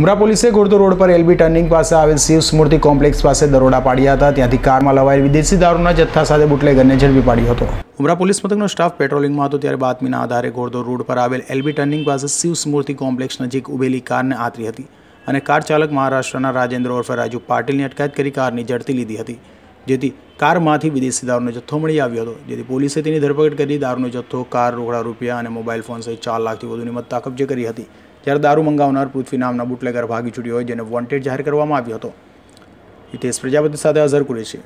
ઉમરા police હે ગોરદો road પર એલબી ટર્નિંગ પાસે આવેલ શિવ સ્મૃતિ કોમ્પ્લેક્સ પાસે દરોડા પાડ્યા હતા ત્યાંથી કારમાં લવાયેલ વિદેશી દારૂનો જથ્થા સાથે બુટલે ગણેજર બી પાડ્યો હતો ઉમરા પોલીસ મતકનો સ્ટાફ પેટ્રોલિંગમાં હતો ત્યારે બાતમીના આધારે ગોરદો રોડ પર આવેલ એલબી ટર્નિંગ પાસે શિવ સ્મૃતિ કોમ્પ્લેક્સ નજીક ઉભેલી કારને આતરી હતી અને કાર ચાલક મહારાષ્ટ્રના રાજેન્દ્ર ઓર્ફર રાજુ પાટીલને અટકાયત કરી કારની જડતી લીધી હતી જેથી કારમાંથી વિદેશી દારૂનો જથ્થો મળી આવ્યો હતો જેથી પોલીસે તેની ધરપકડ કરી દારૂનો જથ્થો કાર રોકડ રૂપિયા અને મોબાઈલ ફોન સહિત 4 લાખની વધુનીમત તકબજી કરી હતી જ્યારે દારૂ મંગાવનાર પૃથ્વી નામના બુટલેગર ભાગી છૂટ્યો હોય જેને વોન્ટેડ જાહેર કરવામાં આવ્યો હતો હિતેશ પ્રજાપતિ સાથે અઝર કુરેશી